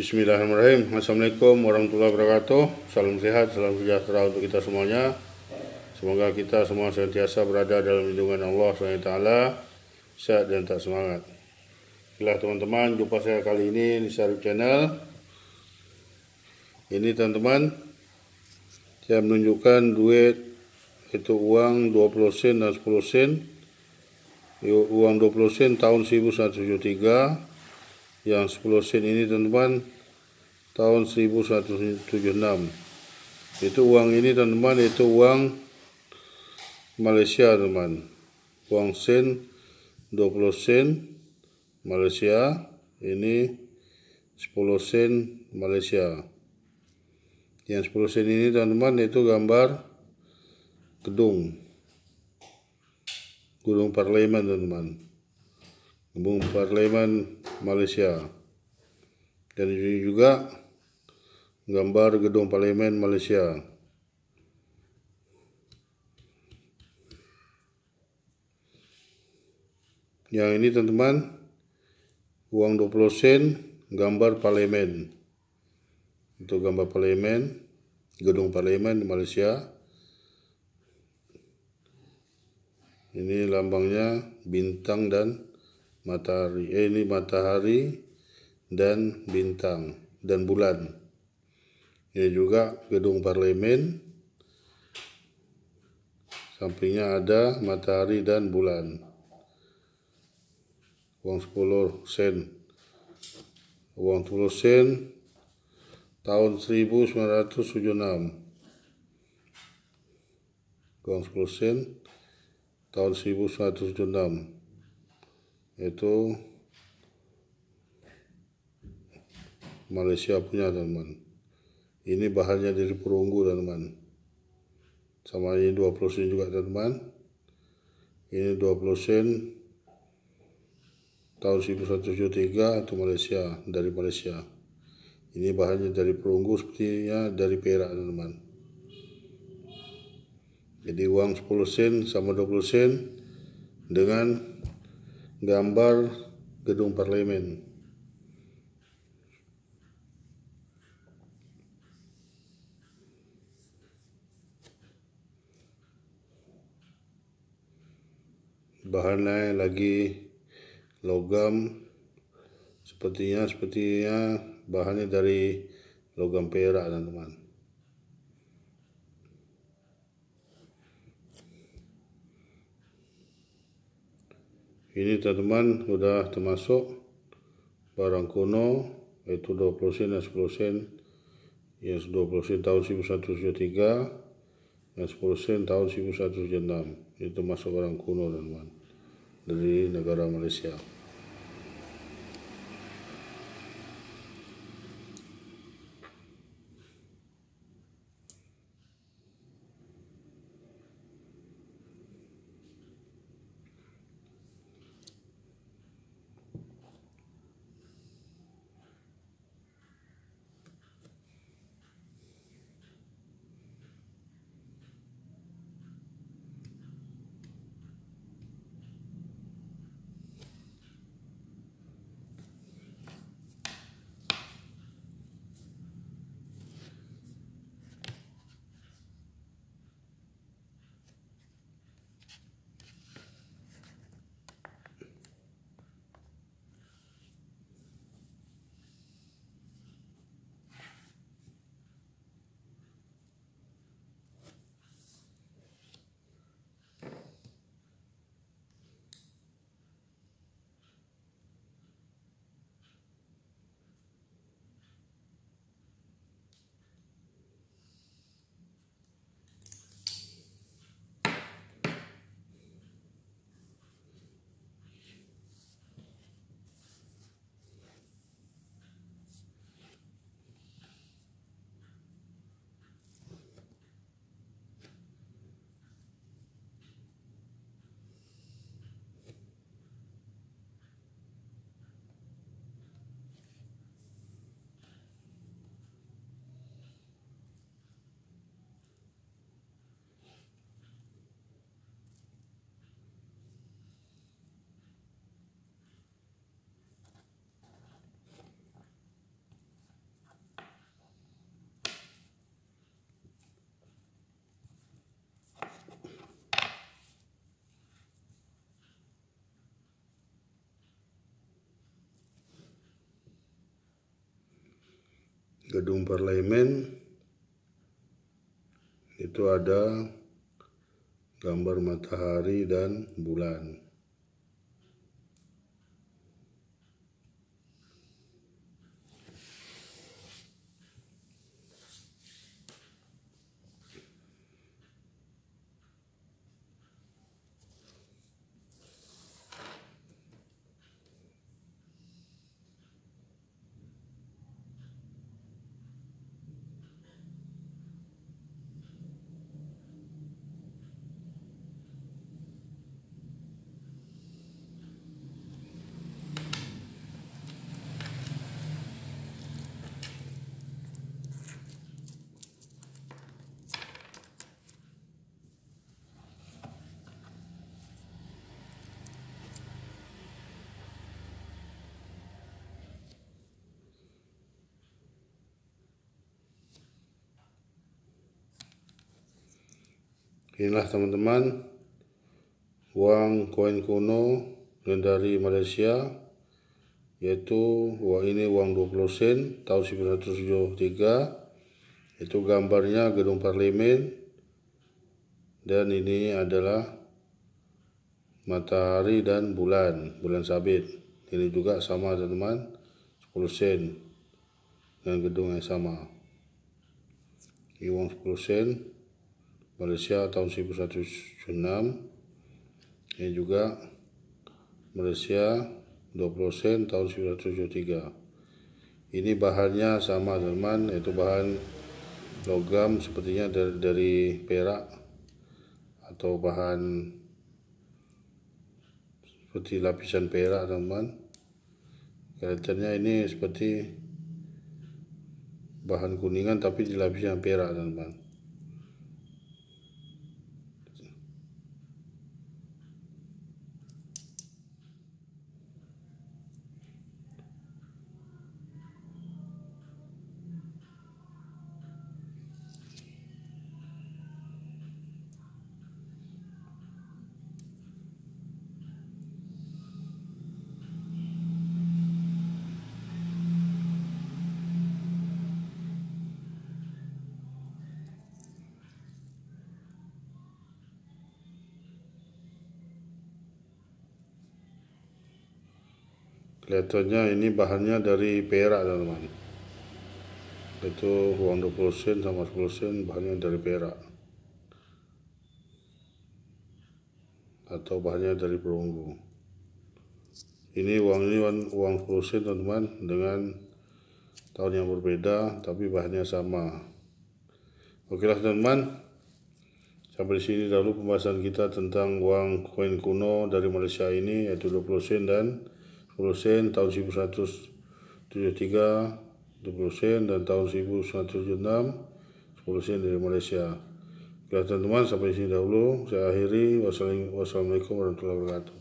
Bismillahirrahmanirrahim Assalamualaikum warahmatullahi wabarakatuh Salam sehat, salam sejahtera untuk kita semuanya Semoga kita semua sentiasa berada dalam lindungan Allah SWT Sehat dan tak semangat Baiklah teman-teman, jumpa saya kali ini di Sarif Channel Ini teman-teman Saya menunjukkan duit Itu uang 20 sen dan 10 sen Uang 20 sen tahun 1973 yang 10 sen ini teman-teman tahun enam itu uang ini teman-teman itu uang Malaysia teman uang sen 20 sen Malaysia ini 10 sen Malaysia yang 10 sen ini teman-teman itu gambar gedung gedung parlemen teman-teman gedung parlemen Malaysia dan juga gambar gedung parlemen Malaysia. Yang ini teman-teman uang 20 sen gambar parlemen. Itu gambar parlemen, gedung parlemen di Malaysia. Ini lambangnya bintang dan matahari eh, ini matahari dan bintang dan bulan ini juga gedung parlemen sampingnya ada matahari dan bulan uang 10 sen uang 10 sen tahun 1976 uang 10 sen tahun 1976 itu Malaysia punya teman teman ini bahannya dari perunggu teman teman sama ini 20 sen juga teman teman ini 20 sen tahun 1973 itu Malaysia dari Malaysia ini bahannya dari perunggu sepertinya dari perak teman jadi uang 10 sen sama 20 sen dengan gambar gedung parlemen. Bahannya lagi logam sepertinya sepertinya bahannya dari logam perak teman-teman ini teman-teman udah termasuk barang kuno yaitu 20 sen dan 10 sen yang 20 sen tahun 1973 dan 10 sen tahun 1976 itu masuk barang kuno teman-teman dari negara Malaysia gedung parlemen itu ada gambar matahari dan bulan. inilah teman-teman uang koin kuno dari Malaysia yaitu uang ini uang 20 sen tahun 1973 itu gambarnya gedung parlemen dan ini adalah matahari dan bulan bulan sabit ini juga sama teman-teman 10 sen dan gedung yang sama ini uang 10 sen Malaysia tahun 1976 ini juga Malaysia 20 sen tahun 1973 ini bahannya sama teman yaitu bahan logam sepertinya dari, dari perak atau bahan seperti lapisan perak teman kelihatannya ini seperti bahan kuningan tapi di lapisan perak teman kelihatannya ini bahannya dari perak teman-teman itu uang 20 sen sama 10 sen bahannya dari perak atau bahannya dari perunggu ini uang ini uang, 10 sen teman-teman dengan tahun yang berbeda tapi bahannya sama oke lah teman-teman Sampai di sini lalu pembahasan kita tentang uang koin kuno dari Malaysia ini yaitu 20 sen dan Prusen tahun 1173 di Prusen dan tahun 1176 Prusen dari Malaysia. Kelihatan teman sampai sini dahulu. Saya akhiri. Wassalamualaikum warahmatullahi wabarakatuh.